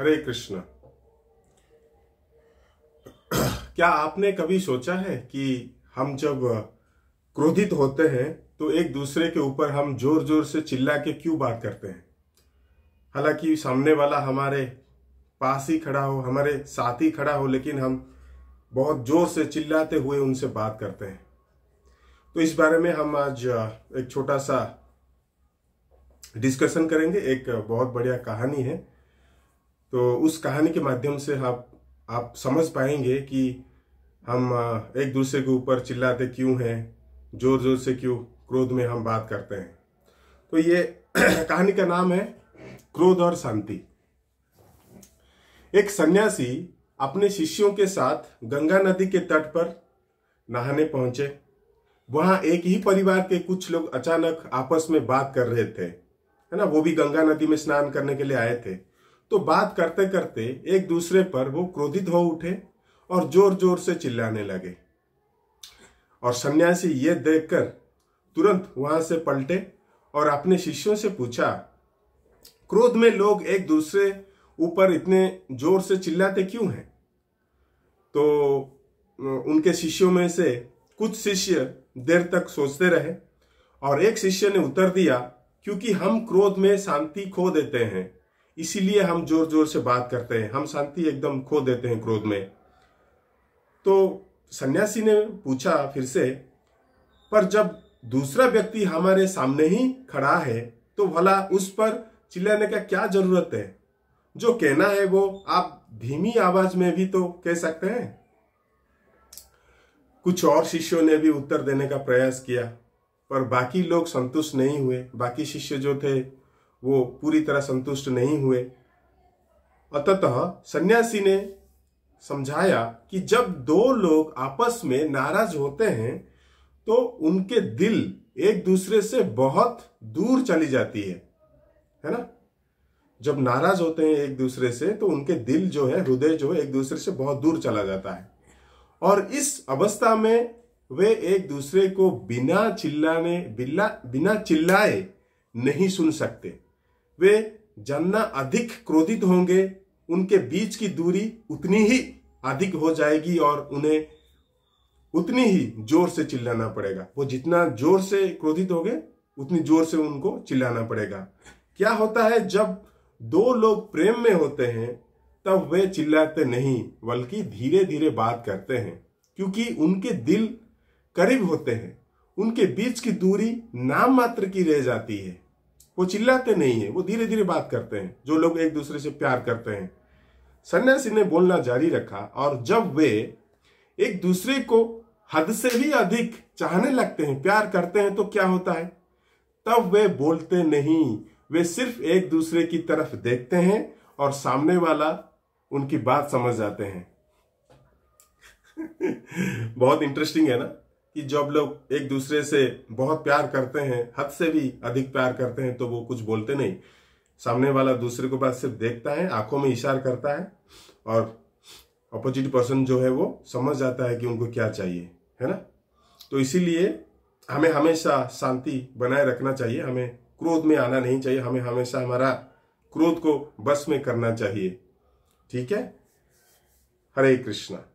हरे कृष्ण क्या आपने कभी सोचा है कि हम जब क्रोधित होते हैं तो एक दूसरे के ऊपर हम जोर जोर से चिल्ला के क्यों बात करते हैं हालांकि सामने वाला हमारे पास ही खड़ा हो हमारे साथ ही खड़ा हो लेकिन हम बहुत जोर से चिल्लाते हुए उनसे बात करते हैं तो इस बारे में हम आज एक छोटा सा डिस्कशन करेंगे एक बहुत बढ़िया कहानी है तो उस कहानी के माध्यम से आप आप समझ पाएंगे कि हम एक दूसरे के ऊपर चिल्लाते क्यों हैं जोर जोर से क्यों क्रोध में हम बात करते हैं तो ये कहानी का नाम है क्रोध और शांति एक सन्यासी अपने शिष्यों के साथ गंगा नदी के तट पर नहाने पहुंचे वहां एक ही परिवार के कुछ लोग अचानक आपस में बात कर रहे थे है ना वो भी गंगा नदी में स्नान करने के लिए आए थे तो बात करते करते एक दूसरे पर वो क्रोधित हो उठे और जोर जोर से चिल्लाने लगे और सन्यासी ये देखकर तुरंत वहां से पलटे और अपने शिष्यों से पूछा क्रोध में लोग एक दूसरे ऊपर इतने जोर से चिल्लाते क्यों हैं तो उनके शिष्यों में से कुछ शिष्य देर तक सोचते रहे और एक शिष्य ने उत्तर दिया क्योंकि हम क्रोध में शांति खो देते हैं इसीलिए हम जोर जोर से बात करते हैं हम शांति एकदम खो देते हैं क्रोध में तो सन्यासी ने पूछा फिर से पर जब दूसरा व्यक्ति हमारे सामने ही खड़ा है तो भला उस पर चिल्लाने का क्या जरूरत है जो कहना है वो आप धीमी आवाज में भी तो कह सकते हैं कुछ और शिष्यों ने भी उत्तर देने का प्रयास किया पर बाकी लोग संतुष्ट नहीं हुए बाकी शिष्य जो थे वो पूरी तरह संतुष्ट नहीं हुए अततः सन्यासी ने समझाया कि जब दो लोग आपस में नाराज होते हैं तो उनके दिल एक दूसरे से बहुत दूर चली जाती है है ना जब नाराज होते हैं एक दूसरे से तो उनके दिल जो है हृदय जो है एक दूसरे से बहुत दूर चला जाता है और इस अवस्था में वे एक दूसरे को बिना चिल्लाने बिल्ला बिना चिल्लाए नहीं सुन सकते वे जन्ना अधिक क्रोधित होंगे उनके बीच की दूरी उतनी ही अधिक हो जाएगी और उन्हें उतनी ही जोर से चिल्लाना पड़ेगा वो जितना जोर से क्रोधित होंगे उतनी जोर से उनको चिल्लाना पड़ेगा क्या होता है जब दो लोग प्रेम में होते हैं तब वे चिल्लाते नहीं बल्कि धीरे धीरे बात करते हैं क्योंकि उनके दिल करीब होते हैं उनके बीच की दूरी नाम मात्र की रह जाती है वो चिल्लाते नहीं है वो धीरे धीरे बात करते हैं जो लोग एक दूसरे से प्यार करते हैं सन्यासी ने बोलना जारी रखा और जब वे एक दूसरे को हद से भी अधिक चाहने लगते हैं प्यार करते हैं तो क्या होता है तब वे बोलते नहीं वे सिर्फ एक दूसरे की तरफ देखते हैं और सामने वाला उनकी बात समझ जाते हैं बहुत इंटरेस्टिंग है ना कि जब लोग एक दूसरे से बहुत प्यार करते हैं हद से भी अधिक प्यार करते हैं तो वो कुछ बोलते नहीं सामने वाला दूसरे को बात सिर्फ देखता है आंखों में इशार करता है और अपोजिट पर्सन जो है वो समझ जाता है कि उनको क्या चाहिए है ना तो इसीलिए हमें हमेशा शांति बनाए रखना चाहिए हमें क्रोध में आना नहीं चाहिए हमें हमेशा हमारा क्रोध को बस में करना चाहिए ठीक है हरे कृष्णा